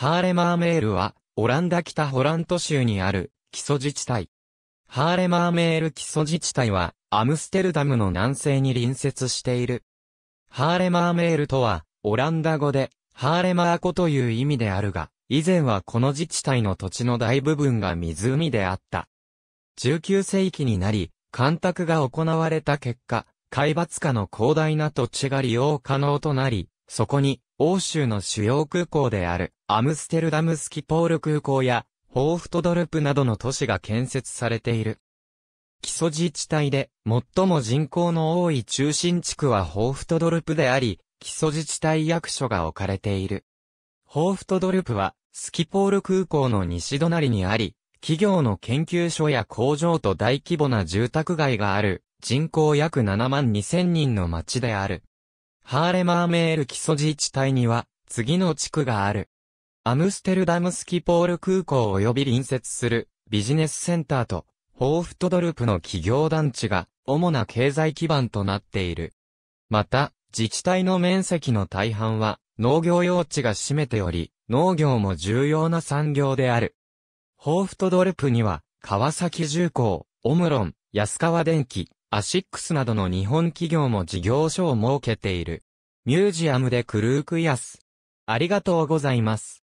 ハーレマーメールは、オランダ北ホラント州にある、基礎自治体。ハーレマーメール基礎自治体は、アムステルダムの南西に隣接している。ハーレマーメールとは、オランダ語で、ハーレマー湖という意味であるが、以前はこの自治体の土地の大部分が湖であった。19世紀になり、干拓が行われた結果、海抜下の広大な土地が利用可能となり、そこに、欧州の主要空港である、アムステルダムスキポール空港や、ホーフトドルプなどの都市が建設されている。基礎自治体で、最も人口の多い中心地区はホーフトドルプであり、基礎自治体役所が置かれている。ホーフトドルプは、スキポール空港の西隣にあり、企業の研究所や工場と大規模な住宅街がある、人口約7万2000人の町である。ハーレマーメール基礎自治体には、次の地区がある。アムステルダムスキポール空港及び隣接するビジネスセンターと、ホーフトドルプの企業団地が主な経済基盤となっている。また、自治体の面積の大半は農業用地が占めており、農業も重要な産業である。ホーフトドルプには、川崎重工、オムロン、安川電機、アシックスなどの日本企業も事業所を設けている。ミュージアムでクルークイアス。ありがとうございます。